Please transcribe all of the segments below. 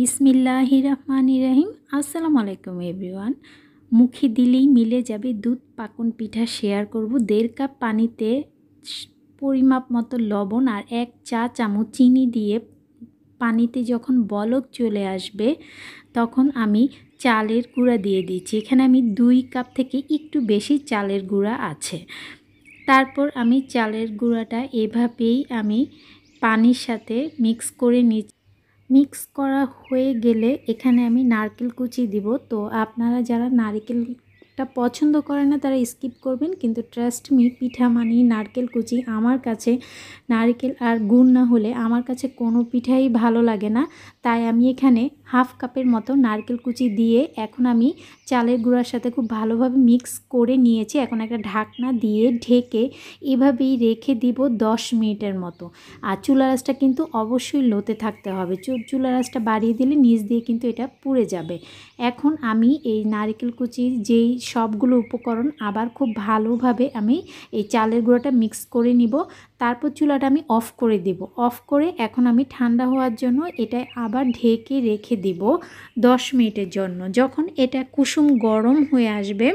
বিসমিল্লাহ রহমান ইরাহিম আসসালামু আলাইকুম এভরিওয়ান মুখে দিলেই মিলে যাবে দুধ পাকন পিঠা শেয়ার করব দেড় কাপ পানিতে পরিমাপ মতো লবণ আর এক চা চামচ চিনি দিয়ে পানিতে যখন বলক চলে আসবে তখন আমি চালের গুঁড়া দিয়ে দিচ্ছি এখানে আমি দুই কাপ থেকে একটু বেশি চালের গুঁড়া আছে তারপর আমি চালের গুঁড়াটা এভাবেই আমি পানির সাথে মিক্স করে নিচ্ছি মিক্স করা হয়ে গেলে এখানে আমি নারকেল কুচি দিব তো আপনারা যারা নারকেলটা পছন্দ করে না তারা স্কিপ করবেন কিন্তু ট্রাস্ট মি পিঠা মানি নারকেল কুচি আমার কাছে নারকেল আর গুড় না হলে আমার কাছে কোনো পিঠাই ভালো লাগে না তাই আমি এখানে হাফ কাপের মতো নারকেল কুচি দিয়ে এখন আমি চালের গুঁড়ার সাথে খুব ভালোভাবে মিক্স করে নিয়েছি এখন একটা ঢাকনা দিয়ে ঢেকে এভাবেই রেখে দিব দশ মিনিটের মতো আর চুলা রাসটা কিন্তু অবশ্যই লোতে থাকতে হবে চুলা রাসটা বাড়িয়ে দিলে নিচ দিয়ে কিন্তু এটা পুড়ে যাবে এখন আমি এই নারকেল কুচির যেই সবগুলো উপকরণ আবার খুব ভালোভাবে আমি এই চালের গুঁড়োটা মিক্স করে নিব তারপর চুলাটা আমি অফ করে দেব অফ করে এখন আমি ঠান্ডা হওয়ার জন্য এটা আবার ঢেকে রেখে দিব দশ মিনিটের জন্য যখন এটা কুসুম গরম হয়ে আসবে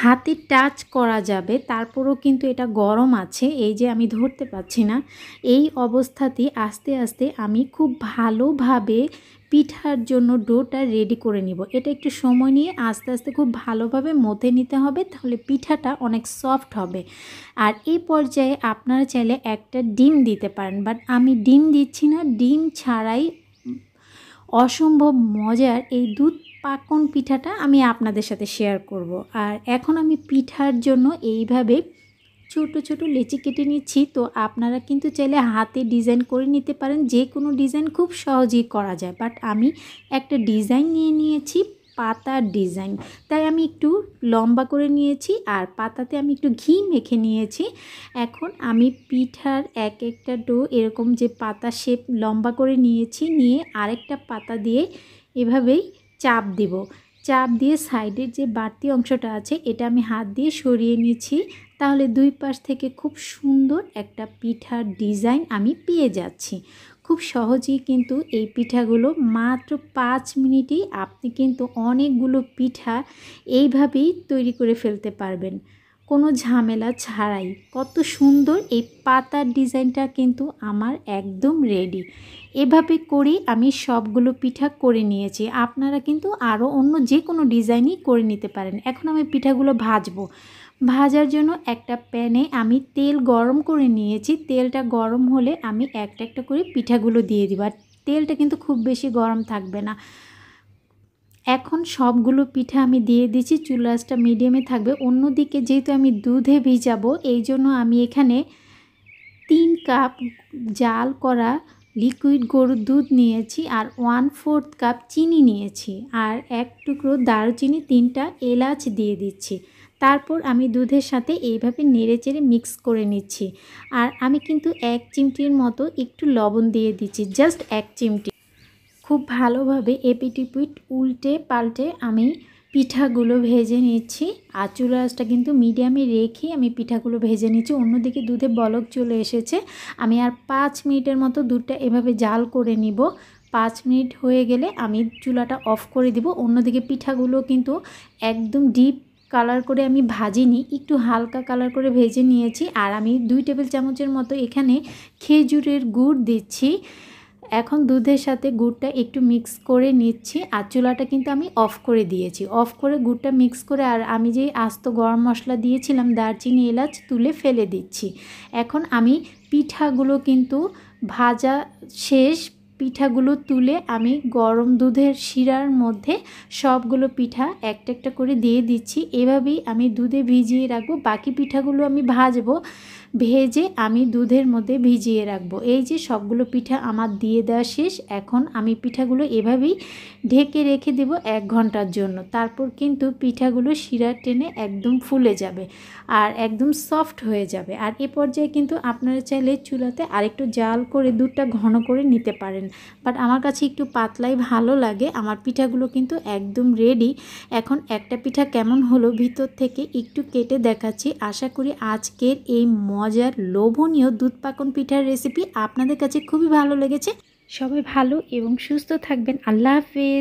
হাতে টাচ করা যাবে তারপরও কিন্তু এটা গরম আছে এই যে আমি ধরতে পাচ্ছি না এই অবস্থাতে আস্তে আস্তে আমি খুব ভালোভাবে পিঠার জন্য ডোটা রেডি করে নিব এটা একটু সময় নিয়ে আস্তে আস্তে খুব ভালোভাবে মথে নিতে হবে তাহলে পিঠাটা অনেক সফট হবে আর এই পর্যায়ে আপনারা চাইলে একটা ডিম দিতে পারেন বাট আমি ডিম দিচ্ছি না ডিম ছাড়াই অসম্ভব মজার এই দুধ পাকন পিঠাটা আমি আপনাদের সাথে শেয়ার করব আর এখন আমি পিঠার জন্য এইভাবে ছোট ছোট লেচি কেটে নিচ্ছি তো আপনারা কিন্তু চাইলে হাতে ডিজাইন করে নিতে পারেন যে কোনো ডিজাইন খুব সহজেই করা যায় বাট আমি একটা ডিজাইন নিয়ে নিয়েছি পাতার ডিজাইন তাই আমি একটু লম্বা করে নিয়েছি আর পাতাতে আমি একটু ঘি মেখে নিয়েছি এখন আমি পিঠার এক একটা ডো এরকম যে পাতা শেপ লম্বা করে নিয়েছি নিয়ে আরেকটা পাতা দিয়ে এভাবেই চাপ দেব চাপ দিয়ে সাইডের যে বাড়তি অংশটা আছে এটা আমি হাত দিয়ে সরিয়ে নিয়েছি তাহলে দুই পাশ থেকে খুব সুন্দর একটা পিঠার ডিজাইন আমি পেয়ে যাচ্ছি খুব সহজেই কিন্তু এই পিঠাগুলো মাত্র পাঁচ মিনিটেই আপনি কিন্তু অনেকগুলো পিঠা এইভাবেই তৈরি করে ফেলতে পারবেন কোনো ঝামেলা ছাড়াই কত সুন্দর এই পাতার ডিজাইনটা কিন্তু আমার একদম রেডি এভাবে করেই আমি সবগুলো পিঠা করে নিয়েছি আপনারা কিন্তু আরও অন্য যে কোনো ডিজাইনই করে নিতে পারেন এখন আমি পিঠাগুলো ভাজবো ভাজার জন্য একটা প্যানে আমি তেল গরম করে নিয়েছি তেলটা গরম হলে আমি একটা একটা করে পিঠাগুলো দিয়ে দিব আর তেলটা কিন্তু খুব বেশি গরম থাকবে না এখন সবগুলো পিঠা আমি দিয়ে দিচ্ছি চুলাচটা মিডিয়ামে থাকবে অন্যদিকে যেহেতু আমি দুধে ভিজাবো এই জন্য আমি এখানে তিন কাপ জাল করা লিকুইড গরুর দুধ নিয়েছি আর ওয়ান ফোর্থ কাপ চিনি নিয়েছি আর এক টুকরো দারুচিনি তিনটা এলাচ দিয়ে দিচ্ছি তারপর আমি দুধের সাথে এইভাবে নেড়েচেড়ে মিক্স করে নিচ্ছি আর আমি কিন্তু এক চিমটির মতো একটু লবণ দিয়ে দিচ্ছি জাস্ট এক চিমটি খুব ভালোভাবে এপিটিপিট উল্টে পাল্টে আমি পিঠাগুলো ভেজে নিচ্ছি আর চুলাসটা কিন্তু মিডিয়ামে রেখে আমি পিঠাগুলো ভেজে নিচ্ছি অন্যদিকে দুধে বলক চলে এসেছে আমি আর পাঁচ মিনিটের মতো দুধটা এভাবে জাল করে নিব পাঁচ মিনিট হয়ে গেলে আমি চুলাটা অফ করে দিব অন্যদিকে পিঠাগুলো কিন্তু একদম ডিপ কালার করে আমি ভাজিনি একটু হালকা কালার করে ভেজে নিয়েছি আর আমি দুই টেবিল চামচের মতো এখানে খেজুরের গুড় দিচ্ছি এখন দুধের সাথে গুড়টা একটু মিক্স করে নিচ্ছি আর চুলাটা কিন্তু আমি অফ করে দিয়েছি অফ করে গুড়টা মিক্স করে আর আমি যেই আস্ত গরম মশলা দিয়েছিলাম দারচিনি এলাচ তুলে ফেলে দিচ্ছি এখন আমি পিঠাগুলো কিন্তু ভাজা শেষ পিঠাগুলো তুলে আমি গরম দুধের শিরার মধ্যে সবগুলো পিঠা একটা একটা করে দিয়ে দিচ্ছি এভাবেই আমি দুধে ভিজিয়ে রাখবো বাকি পিঠাগুলো আমি ভাজবো ভেজে আমি দুধের মধ্যে ভিজিয়ে রাখবো এই যে সবগুলো পিঠা আমার দিয়ে দেওয়া শেষ এখন আমি পিঠাগুলো এভাবেই ঢেকে রেখে দেব এক ঘন্টার জন্য তারপর কিন্তু পিঠাগুলো শিরা টেনে একদম ফুলে যাবে আর একদম সফট হয়ে যাবে আর এ পর্যায়ে কিন্তু আপনারা চাইলে চুলাতে আরেকটু জাল করে দুধটা ঘন করে নিতে পারেন বাট আমার কাছে একটু পাতলাই ভালো লাগে আমার পিঠাগুলো কিন্তু একদম রেডি এখন একটা পিঠা কেমন হলো ভিতর থেকে একটু কেটে দেখাচ্ছি আশা করি আজকের এই মজার লোভনীয় দুধ পাকন পিঠার রেসিপি আপনাদের কাছে খুবই ভালো লেগেছে সবাই ভালো এবং সুস্থ থাকবেন আল্লাহ হাফিজ